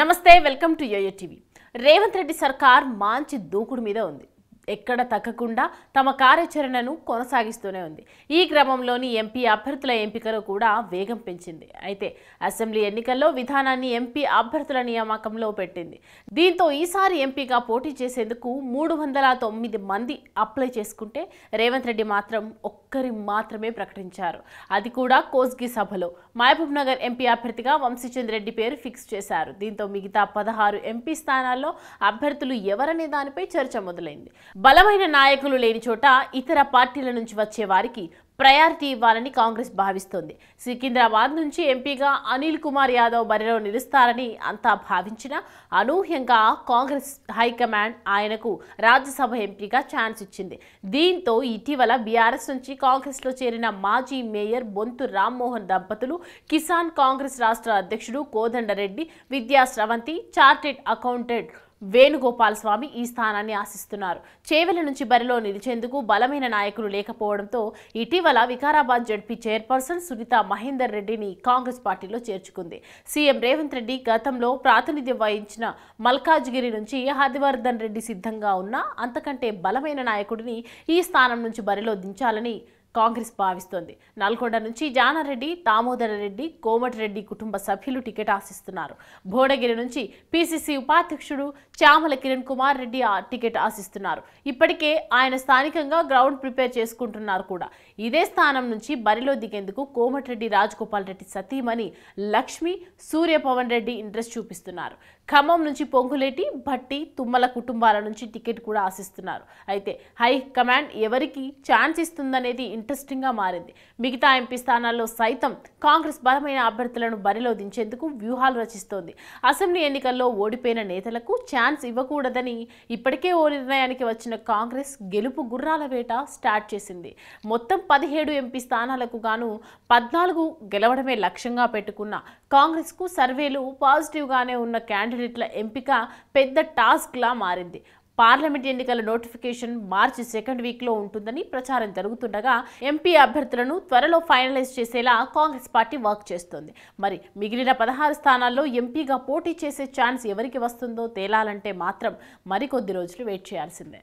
నమస్తే welcome to yoyo TV Revanth Reddy సర్కార్ మాంచి దూకుడు మీద ఉంది ఎక్కడ తగ్గకుండా తమ కార్యాచరణను కొనసాగిస్తూనే ఉంది ఈ క్రమంలోని ఎంపీ అభ్యర్థుల ఎంపికలో కూడా వేగం పెంచింది అయితే అసెంబ్లీ ఎన్నికల్లో విధానాన్ని ఎంపీ అభ్యర్థుల నియామకంలో పెట్టింది దీంతో ఈసారి ఎంపీగా పోటీ చేసేందుకు మూడు వందల తొమ్మిది మంది అప్లై చేసుకుంటే రేవంత్ రెడ్డి మాత్రం ఒక్కరి మాత్రమే ప్రకటించారు అది కూడా కోస్గి సభలో మహబూబ్ నగర్ ఎంపీ అభ్యర్థిగా వంశీచంద్ రెడ్డి పేరు ఫిక్స్ చేశారు దీంతో మిగతా పదహారు ఎంపీ స్థానాల్లో అభ్యర్థులు ఎవరనే దానిపై చర్చ మొదలైంది బలమైన నాయకులు లేని చోట ఇతర పార్టీల నుంచి వచ్చే వారికి ప్రయారిటీ ఇవ్వాలని కాంగ్రెస్ భావిస్తోంది సికింద్రాబాద్ నుంచి ఎంపీగా అనిల్ కుమార్ యాదవ్ బరిలో నిలుస్తారని అంతా భావించిన అనూహ్యంగా కాంగ్రెస్ హైకమాండ్ ఆయనకు రాజ్యసభ ఎంపీగా ఛాన్స్ ఇచ్చింది దీంతో ఇటీవల బీఆర్ఎస్ నుంచి కాంగ్రెస్లో చేరిన మాజీ మేయర్ బొంతు రామ్మోహన్ దంపతులు కిసాన్ కాంగ్రెస్ రాష్ట్ర అధ్యక్షుడు కోదండరెడ్డి విద్యాశ్రవంతి చార్టెడ్ అకౌంటెంట్ వేణుగోపాల్ స్వామి ఈ స్థానాన్ని ఆశిస్తున్నారు చేవెల నుంచి బరిలో నిలిచేందుకు బలమైన నాయకులు లేకపోవడంతో ఇటీవల వికారాబాద్ జడ్పీ చైర్పర్సన్ సునీత మహేందర్ రెడ్డిని కాంగ్రెస్ పార్టీలో చేర్చుకుంది సీఎం రేవంత్ రెడ్డి గతంలో ప్రాతినిధ్యం వహించిన మల్కాజ్గిరి నుంచి హరివర్ధన్ రెడ్డి సిద్ధంగా ఉన్న అంతకంటే బలమైన నాయకుడిని ఈ స్థానం నుంచి బరిలో దించాలని కాంగ్రెస్ భావిస్తోంది నల్గొండ నుంచి జానారెడ్డి దామోదర్ రెడ్డి కోమటిరెడ్డి కుటుంబ సభ్యులు టికెట్ ఆశిస్తున్నారు భోడగిరి నుంచి పిసిసి ఉపాధ్యక్షుడు చామల కిరణ్ కుమార్ రెడ్డి టికెట్ ఆశిస్తున్నారు ఇప్పటికే ఆయన స్థానికంగా గ్రౌండ్ ప్రిపేర్ చేసుకుంటున్నారు కూడా ఇదే స్థానం నుంచి బరిలో దిగేందుకు కోమటిరెడ్డి రాజగోపాల్ రెడ్డి సతీమణి లక్ష్మి సూర్యపవన్ రెడ్డి ఇంట్రెస్ట్ చూపిస్తున్నారు ఖమ్మం నుంచి పొంగులేటి భట్టి తుమ్మల కుటుంబాల నుంచి టికెట్ కూడా ఆశిస్తున్నారు అయితే హై కమాండ్ ఎవరికి ఛాన్స్ ఇస్తుందనేది ఇంట్రెస్టింగ్గా మారింది మిగతా ఎంపీ స్థానాల్లో సైతం కాంగ్రెస్ బలమైన అభ్యర్థులను బరిలో దించేందుకు వ్యూహాలు రచిస్తోంది అసెంబ్లీ ఎన్నికల్లో ఓడిపోయిన నేతలకు ఛాన్స్ ఇవ్వకూడదని ఇప్పటికే ఓ నిర్ణయానికి వచ్చిన కాంగ్రెస్ గెలుపు గుర్రాల వేట స్టార్ట్ చేసింది మొత్తం పదిహేడు ఎంపీ స్థానాలకు గాను పద్నాలుగు గెలవడమే లక్ష్యంగా పెట్టుకున్న కాంగ్రెస్కు సర్వేలు పాజిటివ్గానే ఉన్న క్యాండిడేట్ క్యాండిడేట్ల ఎంపిక పెద్ద టాస్క్లా మారింది పార్లమెంట్ ఎన్నికల నోటిఫికేషన్ మార్చి సెకండ్ వీక్లో ఉంటుందని ప్రచారం జరుగుతుండగా ఎంపీ అభ్యర్థులను త్వరలో ఫైనలైజ్ చేసేలా కాంగ్రెస్ పార్టీ వర్క్ చేస్తోంది మరి మిగిలిన పదహారు స్థానాల్లో ఎంపీగా పోటీ చేసే ఛాన్స్ ఎవరికి వస్తుందో తేలాలంటే మాత్రం మరికొద్ది రోజులు వెయిట్ చేయాల్సిందే